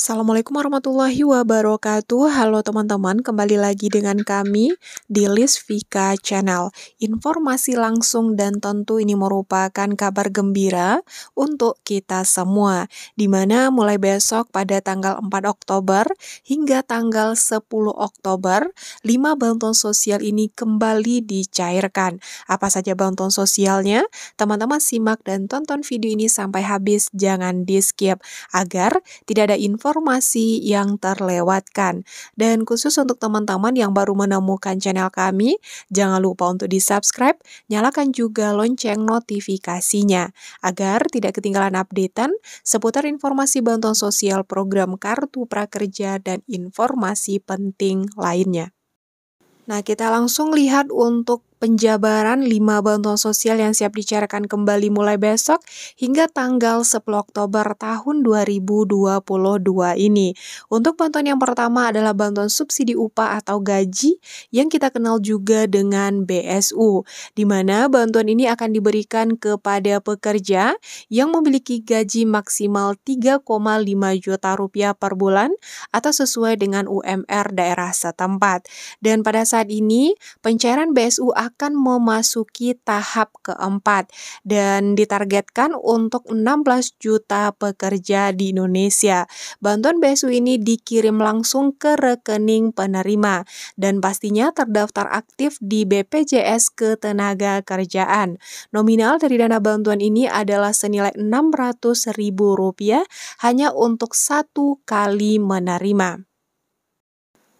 Assalamualaikum warahmatullahi wabarakatuh. Halo teman-teman, kembali lagi dengan kami di List Vika Channel. Informasi langsung dan tentu ini merupakan kabar gembira untuk kita semua. Dimana mulai besok pada tanggal 4 Oktober hingga tanggal 10 Oktober, 5 bantuan sosial ini kembali dicairkan. Apa saja bantuan sosialnya? Teman-teman simak dan tonton video ini sampai habis, jangan di skip agar tidak ada info informasi yang terlewatkan. Dan khusus untuk teman-teman yang baru menemukan channel kami, jangan lupa untuk di-subscribe, nyalakan juga lonceng notifikasinya agar tidak ketinggalan updatean seputar informasi bantuan sosial program Kartu Prakerja dan informasi penting lainnya. Nah, kita langsung lihat untuk penjabaran lima bantuan sosial yang siap dicairkan kembali mulai besok hingga tanggal 10 Oktober tahun 2022 ini. Untuk bantuan yang pertama adalah bantuan subsidi upah atau gaji yang kita kenal juga dengan BSU, di mana bantuan ini akan diberikan kepada pekerja yang memiliki gaji maksimal 3,5 juta rupiah per bulan atau sesuai dengan UMR daerah setempat. Dan pada saat ini, pencairan BSU akan akan memasuki tahap keempat dan ditargetkan untuk 16 juta pekerja di Indonesia. Bantuan BSU ini dikirim langsung ke rekening penerima dan pastinya terdaftar aktif di BPJS Ketenaga Kerjaan. Nominal dari dana bantuan ini adalah senilai Rp600.000 hanya untuk satu kali menerima.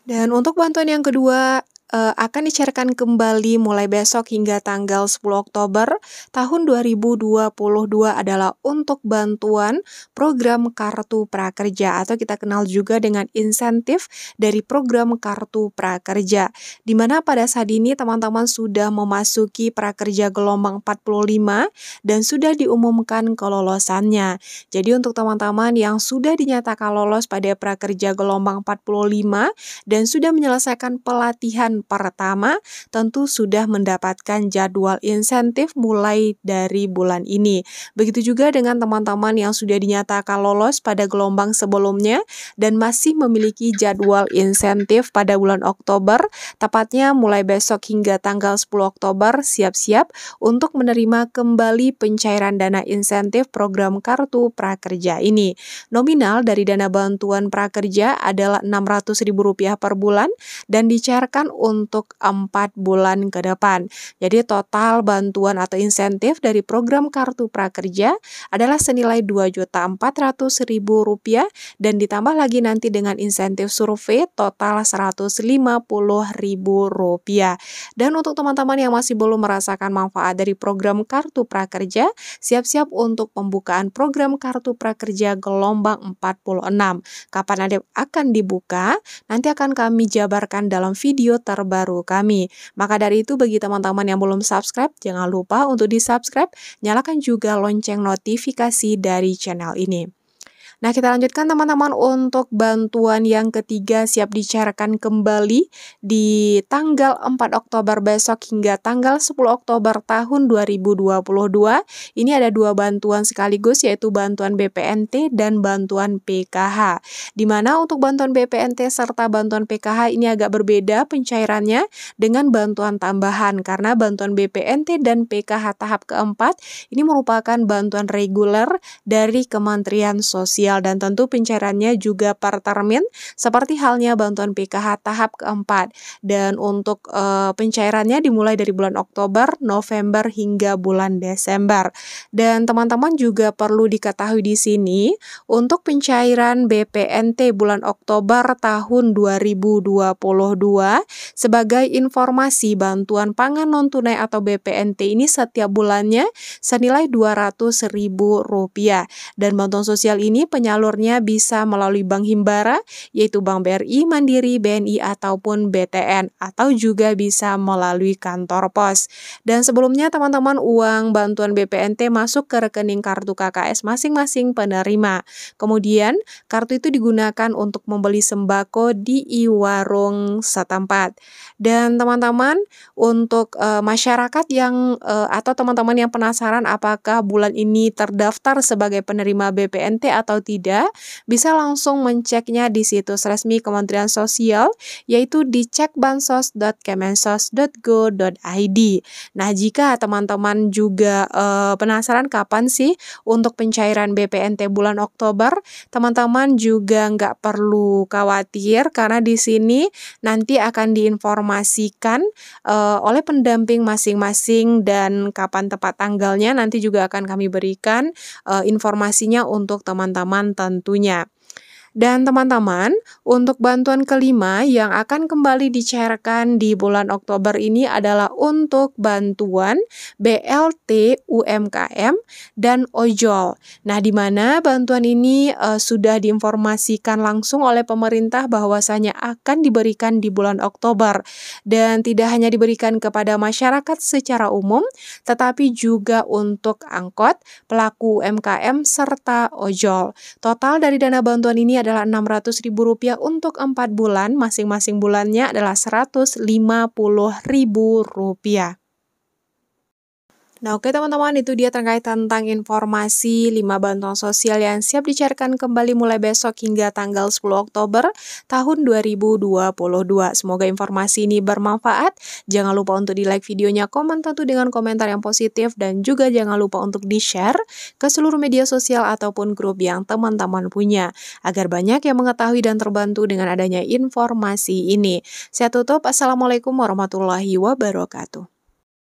Dan untuk bantuan yang kedua uh, akan dicairkan kembali mulai besok hingga tanggal 10 Oktober tahun 2022 adalah untuk bantuan program Kartu Prakerja atau kita kenal juga dengan insentif dari program Kartu Prakerja. Di mana pada saat ini teman-teman sudah memasuki prakerja gelombang 45 dan sudah diumumkan kelolosannya. Jadi untuk teman-teman yang sudah dinyatakan lolos pada prakerja gelombang 45 dan sudah menyelesaikan pelatihan pertama tentu sudah mendapatkan jadwal insentif mulai dari bulan ini. Begitu juga dengan teman-teman yang sudah dinyatakan lolos pada gelombang sebelumnya dan masih memiliki jadwal insentif pada bulan Oktober, tepatnya mulai besok hingga tanggal 10 Oktober, siap-siap untuk menerima kembali pencairan dana insentif program kartu prakerja ini. Nominal dari dana bantuan prakerja adalah Rp600.000 per bulan dan dicairkan untuk untuk empat bulan ke depan. Jadi total bantuan atau insentif dari program Kartu Prakerja adalah senilai Rp2.400.000 dan ditambah lagi nanti dengan insentif survei total Rp150.000. Dan untuk teman-teman yang masih belum merasakan manfaat dari program Kartu Prakerja, siap-siap untuk pembukaan program Kartu Prakerja gelombang 46. Kapan ada akan dibuka? Nanti akan kami jabarkan dalam video ter terbaru kami. Maka dari itu bagi teman-teman yang belum subscribe, jangan lupa untuk di-subscribe, nyalakan juga lonceng notifikasi dari channel ini. Nah, kita lanjutkan teman-teman untuk bantuan yang ketiga siap dicairkan kembali di tanggal 4 Oktober besok hingga tanggal 10 Oktober tahun 2022. Ini ada dua bantuan sekaligus yaitu bantuan BPNT dan bantuan PKH. dimana untuk bantuan BPNT serta bantuan PKH ini agak berbeda pencairannya dengan bantuan tambahan karena bantuan BPNT dan PKH tahap keempat ini merupakan bantuan reguler dari Kementerian Sosial sosial dan tentu pencairannya juga per termin seperti halnya bantuan PKH tahap keempat dan untuk e, pencairannya dimulai dari bulan Oktober, November hingga bulan Desember. Dan teman-teman juga perlu diketahui di sini untuk pencairan BPNT bulan Oktober tahun 2022 sebagai informasi bantuan pangan non tunai atau BPNT ini setiap bulannya senilai Rp200.000 dan bantuan sosial ini penyalurnya bisa melalui Bank Himbara, yaitu Bank BRI, Mandiri, BNI, ataupun BTN, atau juga bisa melalui kantor pos. Dan sebelumnya teman-teman, uang bantuan BPNT masuk ke rekening kartu KKS masing-masing penerima. Kemudian, kartu itu digunakan untuk membeli sembako di iwarung setempat. Dan teman-teman, untuk e, masyarakat yang e, atau teman-teman yang penasaran apakah bulan ini terdaftar sebagai penerima BPNT atau tidak, tidak, bisa langsung menceknya di situs resmi Kementerian Sosial, yaitu di cekbansos.kemensos.go.id. Nah, jika teman-teman juga eh, penasaran kapan sih untuk pencairan BPNT bulan Oktober, teman-teman juga nggak perlu khawatir karena di sini nanti akan diinformasikan eh, oleh pendamping masing-masing dan kapan tepat tanggalnya nanti juga akan kami berikan uh, informasinya untuk teman-teman tentunya. Dan teman-teman, untuk bantuan kelima yang akan kembali dicairkan di bulan Oktober ini adalah untuk bantuan BLT UMKM dan ojol. Nah, di mana bantuan ini e, sudah diinformasikan langsung oleh pemerintah bahwasanya akan diberikan di bulan Oktober dan tidak hanya diberikan kepada masyarakat secara umum, tetapi juga untuk angkot, pelaku UMKM serta ojol. Total dari dana bantuan ini adalah Rp600.000 untuk 4 bulan, masing-masing bulannya adalah Rp150.000. Nah oke teman-teman itu dia terkait tentang informasi 5 bantuan sosial yang siap dicarikan kembali mulai besok hingga tanggal 10 Oktober tahun 2022. Semoga informasi ini bermanfaat. Jangan lupa untuk di like videonya, komen tentu dengan komentar yang positif dan juga jangan lupa untuk di share ke seluruh media sosial ataupun grup yang teman-teman punya agar banyak yang mengetahui dan terbantu dengan adanya informasi ini. Saya tutup. Assalamualaikum warahmatullahi wabarakatuh.